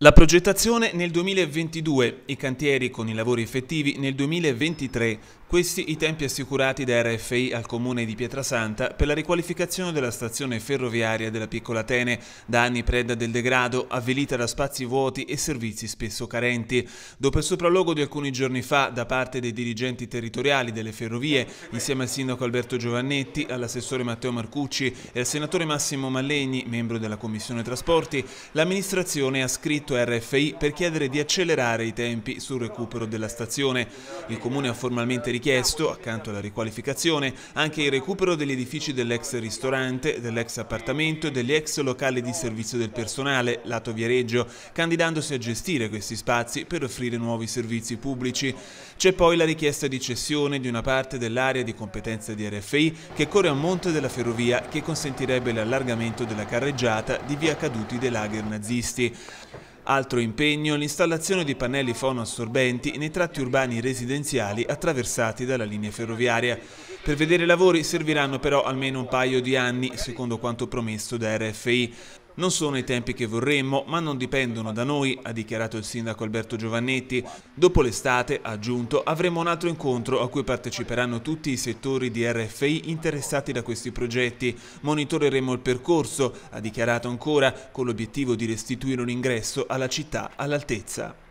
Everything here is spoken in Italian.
La progettazione nel 2022, i cantieri con i lavori effettivi nel 2023. Questi i tempi assicurati da RFI al comune di Pietrasanta per la riqualificazione della stazione ferroviaria della Piccola Atene, da anni preda del degrado, avvilita da spazi vuoti e servizi spesso carenti. Dopo il sopralluogo di alcuni giorni fa da parte dei dirigenti territoriali delle ferrovie, insieme al sindaco Alberto Giovannetti, all'assessore Matteo Marcucci e al senatore Massimo Mallegni, membro della Commissione Trasporti, l'amministrazione ha scritto a RFI per chiedere di accelerare i tempi sul recupero della stazione. Il comune ha formalmente richiesto, accanto alla riqualificazione, anche il recupero degli edifici dell'ex ristorante, dell'ex appartamento e degli ex locali di servizio del personale, lato Viareggio, candidandosi a gestire questi spazi per offrire nuovi servizi pubblici. C'è poi la richiesta di cessione di una parte dell'area di competenza di RFI che corre a monte della ferrovia che consentirebbe l'allargamento della carreggiata di via Caduti dei Lager nazisti. Altro impegno l'installazione di pannelli fonoassorbenti nei tratti urbani residenziali attraversati dalla linea ferroviaria. Per vedere i lavori serviranno però almeno un paio di anni, secondo quanto promesso da RFI. Non sono i tempi che vorremmo, ma non dipendono da noi, ha dichiarato il sindaco Alberto Giovannetti. Dopo l'estate, ha aggiunto, avremo un altro incontro a cui parteciperanno tutti i settori di RFI interessati da questi progetti. Monitoreremo il percorso, ha dichiarato ancora, con l'obiettivo di restituire un ingresso alla città all'altezza.